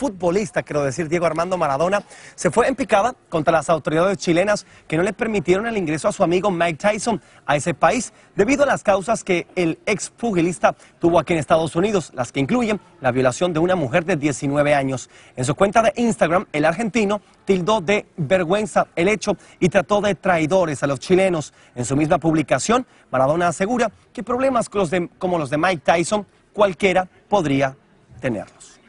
futbolista, quiero decir, Diego Armando Maradona, se fue en picada contra las autoridades chilenas que no le permitieron el ingreso a su amigo Mike Tyson a ese país debido a las causas que el ex tuvo aquí en Estados Unidos, las que incluyen la violación de una mujer de 19 años. En su cuenta de Instagram, el argentino tildó de vergüenza el hecho y trató de traidores a los chilenos. En su misma publicación, Maradona asegura que problemas como los de Mike Tyson cualquiera podría tenerlos.